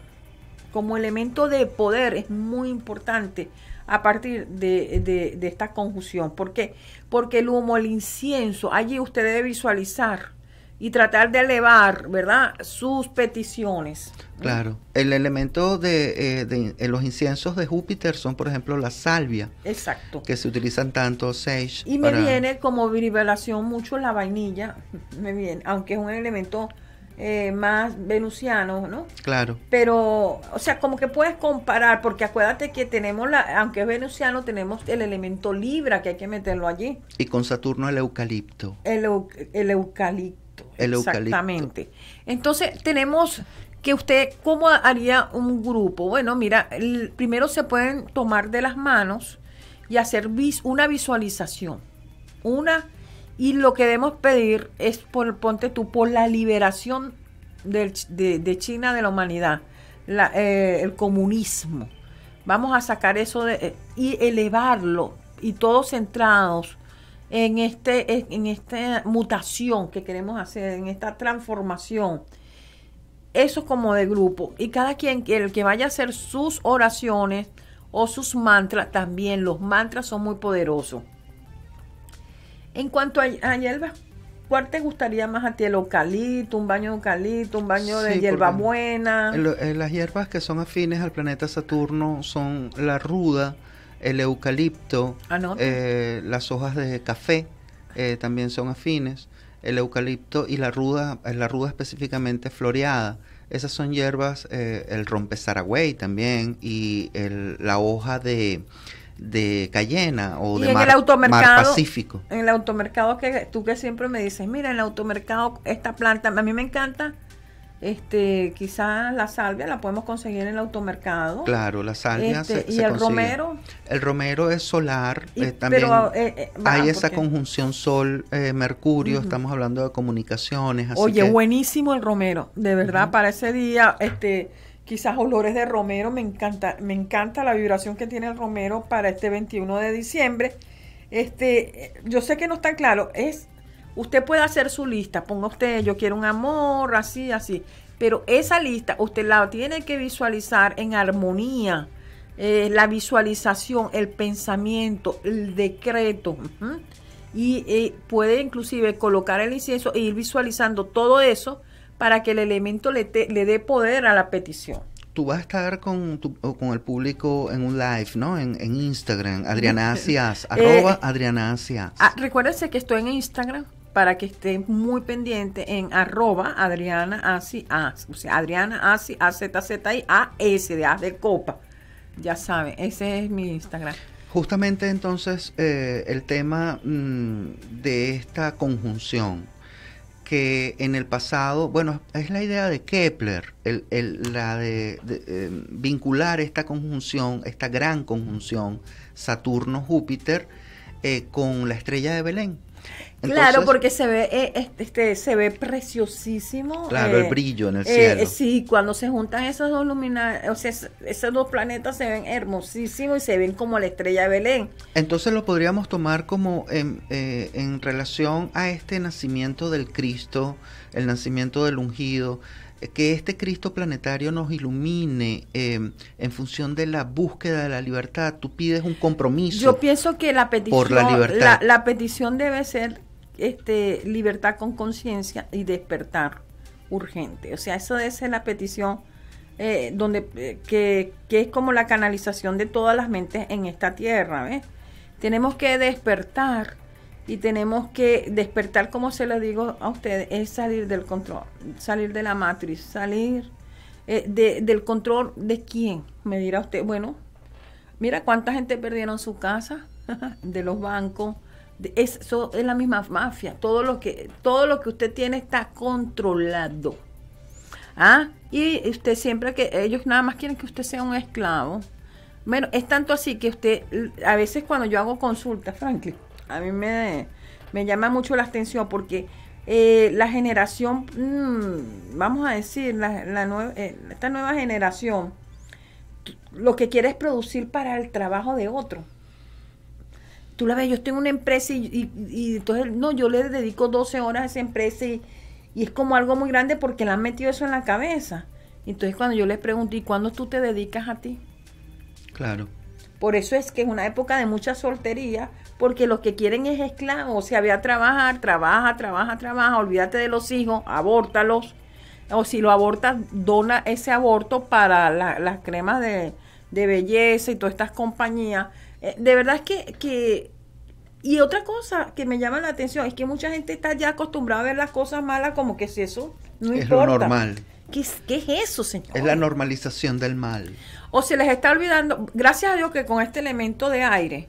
Como elemento de poder es muy importante a partir de, esta conjunción. ¿Por qué? Porque el humo, el incienso, allí usted debe visualizar y tratar de elevar, ¿verdad? Sus peticiones. Claro. El elemento de, eh, eh, los inciensos de Júpiter son, por ejemplo, la salvia. Exacto. Que se utilizan tanto sage. Y me viene como vibración mucho la vainilla, me viene, aunque es un elemento eh, más venusianos, ¿no? Claro. Pero, o sea, como que puedes comparar, porque acuérdate que tenemos, la, aunque es venusiano, tenemos el elemento Libra que hay que meterlo allí. Y con Saturno el eucalipto. El, eucalipto. exactamente. Entonces, tenemos que usted, ¿cómo haría un grupo? Bueno, mira, primero se pueden tomar de las manos y hacer una visualización. Una y lo que debemos pedir es por, ponte tú, por la liberación de, China de la humanidad, eh, el comunismo. Vamos a sacar eso eh, y elevarlo, y todos centrados en, este, en esta mutación que queremos hacer, en esta transformación. Eso como de grupo. Y cada quien, el que vaya a hacer sus oraciones o sus mantras, también los mantras son muy poderosos. En cuanto a, hierbas, ¿cuál te gustaría más a ti? ¿El eucalipto, un baño de eucalipto, un baño de hierbabuena? las hierbas que son afines al planeta Saturno son la ruda, el eucalipto, ah, eh, pues. las hojas de café eh, también son afines, el eucalipto y la ruda, eh, la ruda específicamente floreada. Esas son hierbas, eh, el rompezaragüey también y la hoja de de Cayena o de Pacífico. En el automercado que tú que siempre me dices, mira, en el automercado esta planta, a mí me encanta este, quizás la salvia la podemos conseguir en el automercado. Claro, la salvia este, y el romero. El romero es solar, eh, también eh, eh, hay esa conjunción sol mercurio, estamos hablando de comunicaciones. Así Oye, buenísimo el romero, de verdad para ese día, este quizás olores de romero, me encanta, me encanta la vibración que tiene el romero para este 21 de diciembre. Este, yo sé que no está claro, es usted puede hacer su lista, ponga usted, yo quiero un amor, así, así, pero esa lista usted la tiene que visualizar en armonía. Eh, la visualización, el pensamiento, el decreto. Y eh, puede inclusive colocar el incienso e ir visualizando todo eso para que el elemento le, dé poder a la petición tú vas a estar con, con el público en un live, ¿no? En, en Instagram, Adrianacias, eh, arroba Adriana Adrianacias. Ah, recuérdense que estoy en Instagram para que estén muy pendientes en arroba Adriana Asi A, o sea, Adriana Asi A Z Z I A S de A de Copa. Ya saben, ese es mi Instagram. Justamente entonces eh, el tema mm, de esta conjunción, que en el pasado, bueno, es la idea de Kepler, la de, eh, vincular esta conjunción, esta gran conjunción Saturno-Júpiter eh, con la estrella de Belén claro, porque se ve, eh, este, este, se ve preciosísimo. Claro, el eh, brillo en el eh, cielo. sí, cuando se juntan esos dos esos dos planetas se ven hermosísimos y se ven como la estrella de Belén. Entonces lo podríamos tomar como en, en relación a este nacimiento del Cristo, el nacimiento del ungido, que este Cristo planetario nos ilumine en función de la búsqueda de la libertad. Tú pides un compromiso. Yo pienso que la petición, la, libertad. la petición debe ser este, libertad con conciencia y despertar urgente. O sea, eso es la petición eh, donde, eh, que, es como la canalización de todas las mentes en esta tierra. Tenemos que despertar y tenemos que despertar, como se lo digo a ustedes, es salir del control, salir de la matriz, salir eh, del control de quién, me dirá usted. Bueno, mira cuánta gente perdieron su casa, de los bancos, es, eso es la misma mafia. Todo lo que, todo lo que usted tiene está controlado. ¿Ah? Y usted siempre que ellos nada más quieren que usted sea un esclavo. Bueno, es tanto así que usted, a veces cuando yo hago consultas, Franklin, a mí me, llama mucho la atención porque eh, la generación, mm, vamos a decir, la, eh, esta nueva generación, lo que quiere es producir para el trabajo de otro. Tú la ves, yo tengo una empresa y, entonces, no, yo le dedico 12 horas a esa empresa y, es como algo muy grande porque le han metido eso en la cabeza. Entonces, cuando yo le pregunto, ¿y cuándo tú te dedicas a ti? Claro. Por eso es que es una época de mucha soltería, porque los que quieren es esclavo, o sea, ve a trabajar, trabaja, trabaja, trabaja, olvídate de los hijos, abórtalos, o si lo abortas, dona ese aborto para las cremas de belleza y todas estas compañías, eh, de verdad es que, y otra cosa que me llama la atención es que mucha gente está ya acostumbrada a ver las cosas malas como que si eso no es Lo normal. ¿Qué es, eso, señor? Es la normalización del mal. O se les está olvidando, gracias a Dios que con este elemento de aire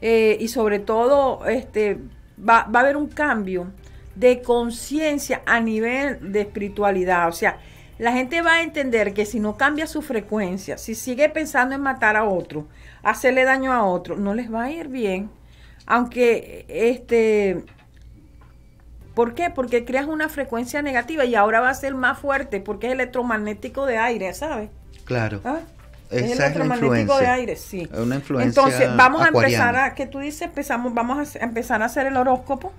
eh, y sobre todo este, va, va a haber un cambio de conciencia a nivel de espiritualidad. O sea, la gente va a entender que si no cambia su frecuencia, si sigue pensando en matar a otro, hacerle daño a otro, no les va a ir bien. Aunque, este, ¿por qué? Porque creas una frecuencia negativa y ahora va a ser más fuerte porque es electromagnético de aire, ¿sabes? Claro. ¿Ah? es electromagnético de aire, sí. Una influencia Entonces, vamos a empezar a, ¿qué tú dices? Empezamos, vamos a empezar a hacer el horóscopo.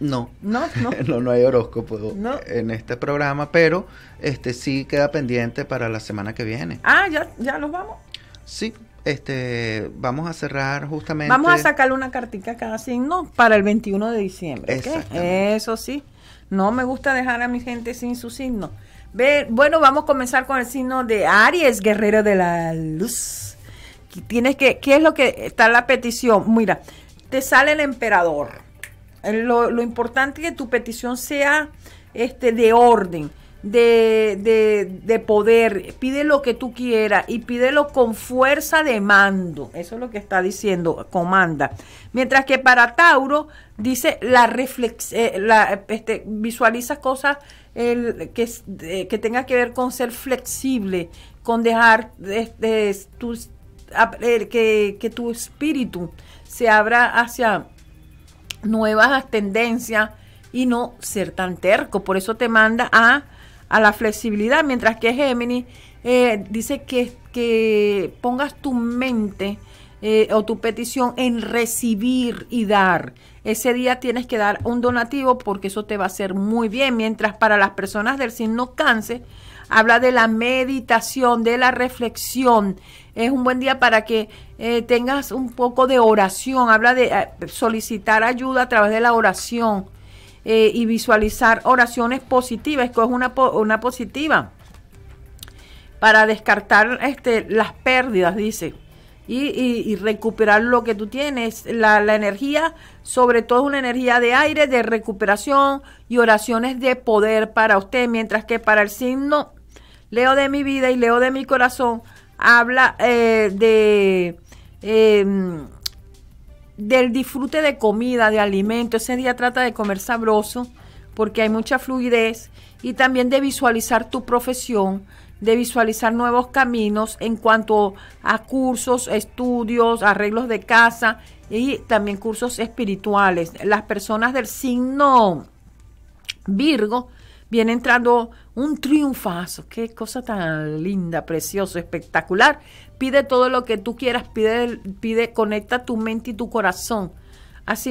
No. No, no. no, no hay horóscopo en este programa, pero este sí queda pendiente para la semana que viene. Ah, ya, ya nos vamos. Sí, este, vamos a cerrar justamente. Vamos a sacarle una cartita a cada signo para el 21 de diciembre. Eso sí. No me gusta dejar a mi gente sin su signo. bueno, vamos a comenzar con el signo de Aries, guerrero de la luz. Tienes que, ¿qué es lo que está la petición? Mira, te sale el emperador. Eh, lo, importante es que tu petición sea este, de orden de, poder, pide lo que tú quieras y pídelo con fuerza de mando. Eso es lo que está diciendo, comanda. Mientras que para Tauro dice la eh, la, este, visualiza cosas que, tengan que tenga que ver con ser flexible, con dejar de eh, que, que tu espíritu se abra hacia nuevas tendencias y no ser tan terco. Por eso te manda a a la flexibilidad, mientras que Géminis eh, dice que, que pongas tu mente eh, o tu petición en recibir y dar. Ese día tienes que dar un donativo porque eso te va a hacer muy bien, mientras para las personas del signo cáncer, habla de la meditación, de la reflexión. Es un buen día para que eh, tengas un poco de oración, habla de solicitar ayuda a través de la oración. Eh, y visualizar oraciones positivas, escoge una, una positiva para descartar este, las pérdidas, dice. Y, recuperar lo que tú tienes. La, energía, sobre todo una energía de aire, de recuperación y oraciones de poder para usted, mientras que para el signo Leo de mi vida y Leo de mi corazón habla eh, de em, del disfrute de comida, de alimento. Ese día trata de comer sabroso porque hay mucha fluidez y también de visualizar tu profesión, de visualizar nuevos caminos en cuanto a cursos, estudios, arreglos de casa y también cursos espirituales. Las personas del signo Virgo vienen entrando un triunfazo, qué cosa tan linda, precioso, espectacular. Pide todo lo que tú quieras, pide, pide conecta tu mente y tu corazón.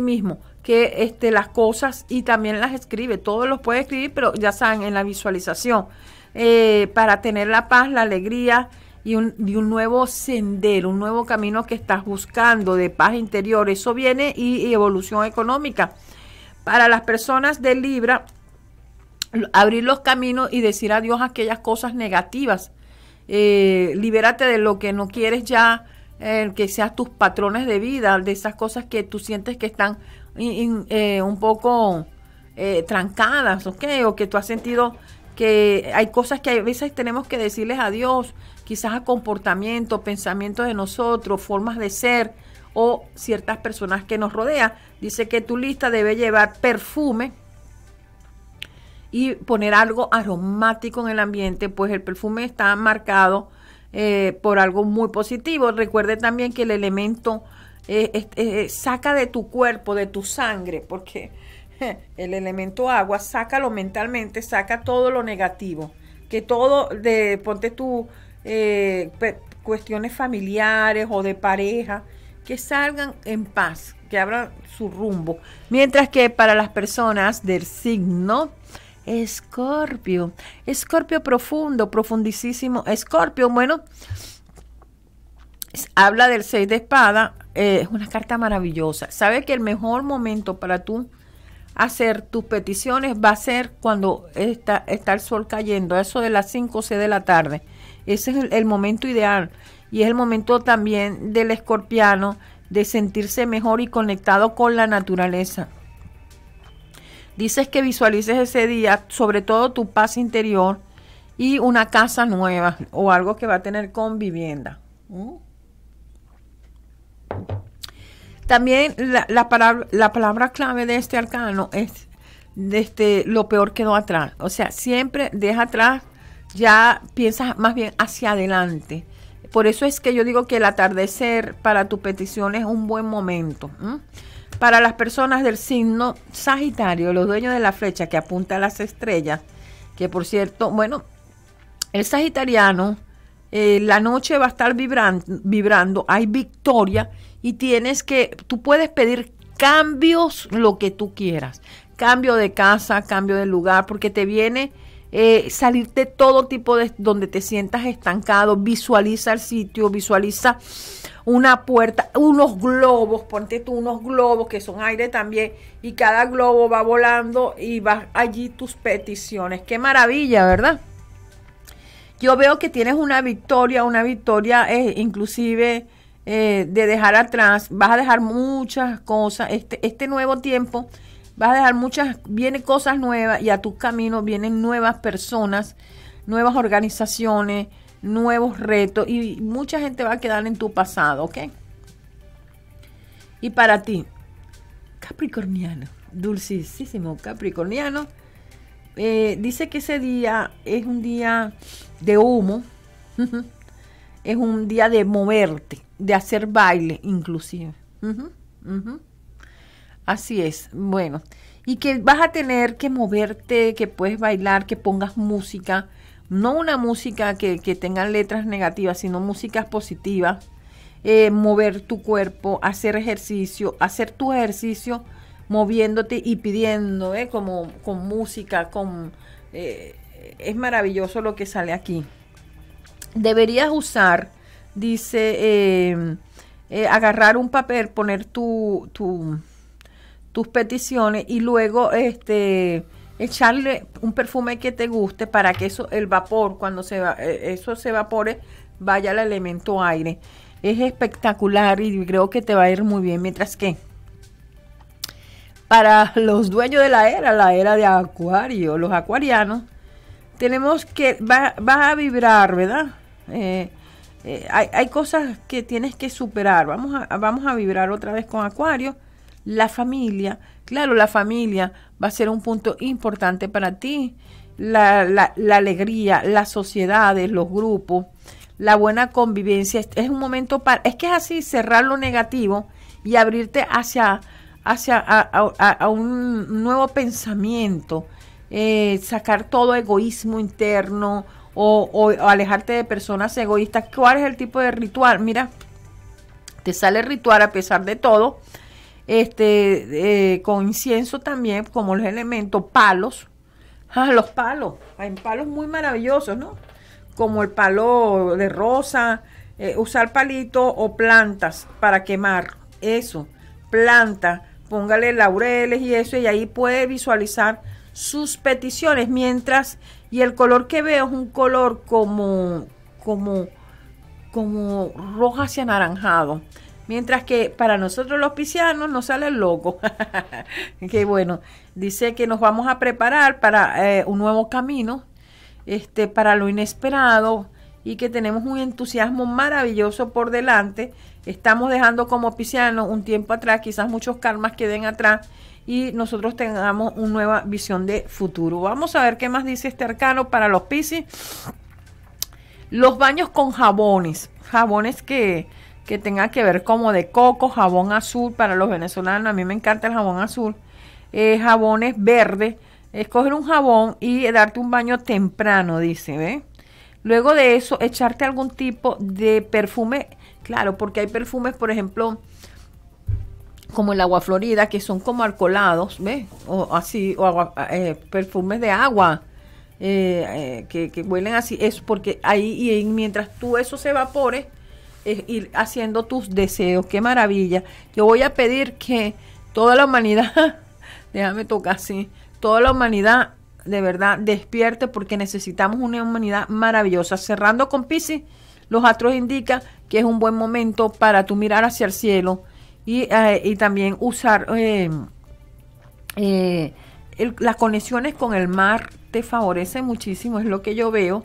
mismo. que este, las cosas y también las escribe, todos los puede escribir, pero ya saben, en la visualización, eh, para tener la paz, la alegría y un, nuevo sendero, un nuevo camino que estás buscando de paz interior. Eso viene y evolución económica. Para las personas de Libra, abrir los caminos y decir adiós a aquellas cosas negativas. Eh, libérate de lo que no quieres ya, eh, que seas tus patrones de vida, de esas cosas que tú sientes que están eh, un poco trancadas, ¿ok? O que tú has sentido que hay cosas que a veces tenemos que decirles adiós, quizás a comportamiento, pensamientos de nosotros, formas de ser o ciertas personas que nos rodean. Dice que tu lista debe llevar perfume, y poner algo aromático en el ambiente, pues el perfume está marcado eh, por algo muy positivo. Recuerde también que el elemento eh, eh, saca de tu cuerpo, de tu sangre, porque el elemento agua, saca lo mentalmente, saca todo lo negativo, que todo de, ponte tú, cuestiones familiares o de pareja, que salgan en paz, que abran su rumbo. Mientras que para las personas del signo Escorpio, Escorpio profundo, profundísimo. Escorpio, bueno, habla del 6 de espada, eh, es una carta maravillosa. Sabe que el mejor momento para tú hacer tus peticiones va a ser cuando está, está el sol cayendo, eso de las 5 o 6 de la tarde. Ese es el, el momento ideal y es el momento también del escorpiano de sentirse mejor y conectado con la naturaleza. Dices que visualices ese día, sobre todo tu paz interior y una casa nueva o algo que va a tener con vivienda. También la, la, palabra, clave de este arcano es de este, lo peor quedó atrás. O sea, siempre deja atrás, ya piensas más bien hacia adelante. Por eso es que yo digo que el atardecer para tu petición es un buen momento. Para las personas del signo Sagitario, los dueños de la flecha que apunta a las estrellas, que por cierto, bueno, el Sagitariano, eh, la noche va a estar vibrando, hay victoria y tienes que, tú puedes pedir cambios lo que tú quieras, cambio de casa, cambio de lugar, porque te viene eh, salirte todo tipo de donde te sientas estancado, visualiza el sitio, visualiza una puerta, unos globos, ponte tú unos globos que son aire también y cada globo va volando y vas allí tus peticiones. Qué maravilla, ¿verdad? Yo veo que tienes una victoria, una victoria eh, inclusive eh, de dejar atrás, vas a dejar muchas cosas. Este, este nuevo tiempo Vas a dejar muchas, vienen cosas nuevas y a tu camino vienen nuevas personas, nuevas organizaciones, nuevos retos y mucha gente va a quedar en tu pasado, ¿ok? Y para ti, Capricorniano, dulcísimo Capricorniano, eh, dice que ese día es un día de humo, es un día de moverte, de hacer baile inclusive. Así es, bueno. Y que vas a tener que moverte, que puedes bailar, que pongas música. No una música que, tenga letras negativas, sino músicas positivas. Eh, mover tu cuerpo, hacer ejercicio, hacer tu ejercicio moviéndote y pidiendo, ¿eh? como con música, con... Eh, es maravilloso lo que sale aquí. Deberías usar, dice, eh, agarrar un papel, poner tu, tu tus peticiones y luego este echarle un perfume que te guste para que eso el vapor cuando se va, eh, eso se evapore vaya al elemento aire. Es espectacular y creo que te va a ir muy bien mientras que para los dueños de la era, la era de acuario, los acuarianos, tenemos que, vas a vibrar, ¿verdad? Eh, eh, hay, hay, cosas que tienes que superar. Vamos a, vamos a vibrar otra vez con acuario la familia, claro, la familia va a ser un punto importante para ti. La, la, alegría, las sociedades, los grupos, la buena convivencia. Es un momento para, es que es así, cerrar lo negativo y abrirte hacia, hacia a, un nuevo pensamiento, eh, sacar todo egoísmo interno o, alejarte de personas egoístas. ¿Cuál es el tipo de ritual? Mira, te sale ritual a pesar de todo este, eh, con incienso también, como los elementos, palos. Ah, los palos. Hay palos muy maravillosos, ¿no? Como el palo de rosa, eh, usar palito o plantas para quemar. Eso, planta, póngale laureles y eso, y ahí puede visualizar sus peticiones. Mientras, y el color que veo es un color como, como, como rojo hacia anaranjado. Mientras que para nosotros los piscianos nos sale loco. Qué bueno. Dice que nos vamos a preparar para eh, un nuevo camino, este, para lo inesperado y que tenemos un entusiasmo maravilloso por delante. Estamos dejando como piscianos un tiempo atrás, quizás muchos karmas queden atrás y nosotros tengamos una nueva visión de futuro. Vamos a ver qué más dice este arcano para los piscis. Los baños con jabones, jabones que que tenga que ver como de coco, jabón azul para los venezolanos. A mí me encanta el jabón azul. Eh, jabones verdes. Escoger un jabón y darte un baño temprano, dice, ¿ve? Luego de eso, echarte algún tipo de perfume. Claro, porque hay perfumes, por ejemplo, como el agua florida, que son como arcolados ¿ves? O así, o eh, perfumes de agua. Eh, que, huelen así, es porque ahí y mientras tú eso se evapore, ir haciendo tus deseos. Qué maravilla. Yo voy a pedir que toda la humanidad, déjame tocar así, toda la humanidad de verdad despierte porque necesitamos una humanidad maravillosa. Cerrando con Pisces, los astros indican que es un buen momento para tú mirar hacia el cielo y, eh, y también usar eh, eh, las conexiones con el mar te favorece muchísimo, es lo que yo veo.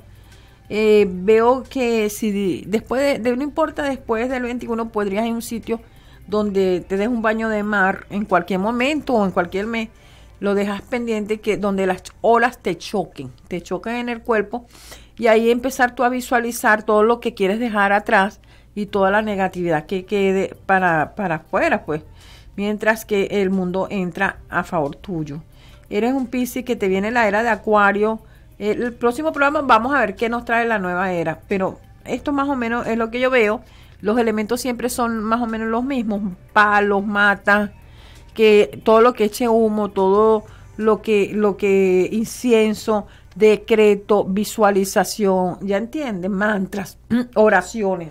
Eh, veo que si después de, no importa, después del 21 podrías ir a un sitio donde te des un baño de mar en cualquier momento o en cualquier mes, lo dejas pendiente que donde las olas te choquen, te choquen en el cuerpo y ahí empezar tú a visualizar todo lo que quieres dejar atrás y toda la negatividad que quede para, para afuera, pues, mientras que el mundo entra a favor tuyo. Eres un Piscis que te viene la era de Acuario, el próximo programa vamos a ver qué nos trae la nueva era, pero esto más o menos es lo que yo veo. Los elementos siempre son más o menos los mismos, palos, matas, que todo lo que eche humo, todo lo que lo que incienso, decreto, visualización, ya entienden, mantras, oraciones.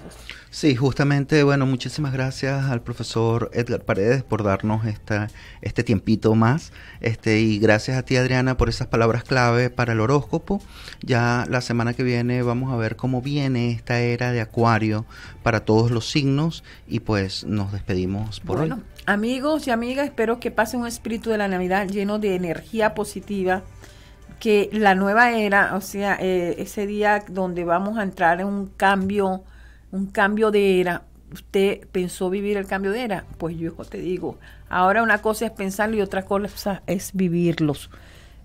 Sí, justamente, bueno, muchísimas gracias al profesor Edgar Paredes por darnos esta, este tiempito más. Este, y gracias a ti, Adriana, por esas palabras clave para el horóscopo. Ya la semana que viene vamos a ver cómo viene esta era de Acuario para todos los signos. Y pues nos despedimos por bueno, Amigos y amigas, espero que pase un espíritu de la Navidad lleno de energía positiva que la nueva era, o sea, eh, ese día donde vamos a entrar en un cambio un cambio de era. Usted pensó vivir el cambio de era, pues yo te digo, ahora una cosa es pensarlo y otra cosa es vivirlos.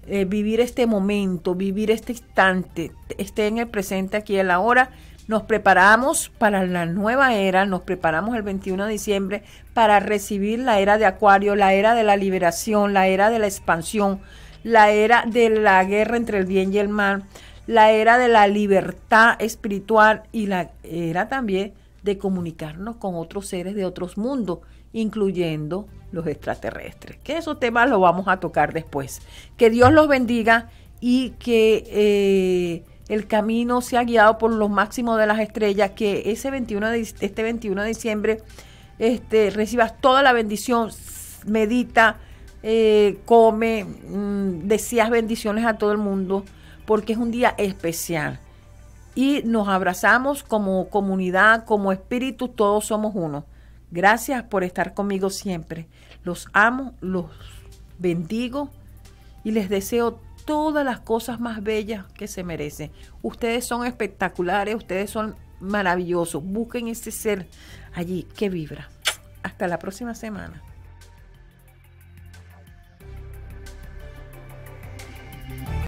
Eh, vivir este momento, vivir este instante, esté en el presente aquí en la hora. Nos preparamos para la nueva era, nos preparamos el 21 de diciembre para recibir la era de Acuario, la era de la liberación, la era de la expansión, la era de la guerra entre el bien y el mal, la era de la libertad espiritual y la era también de comunicarnos con otros seres de otros mundos, incluyendo los extraterrestres. Que esos temas los vamos a tocar después. Que Dios los bendiga y que eh, el camino sea guiado por los máximos de las estrellas. Que ese 21 de, este 21 de diciembre este, recibas toda la bendición, medita, eh, come, mm, decías bendiciones a todo el mundo porque es un día especial. Y nos abrazamos como comunidad, como espíritu, todos somos uno. Gracias por estar conmigo siempre. Los amo, los bendigo y les deseo todas las cosas más bellas que se merecen. Ustedes son espectaculares, ustedes son maravillosos. Busquen ese ser allí que vibra. Hasta la próxima semana.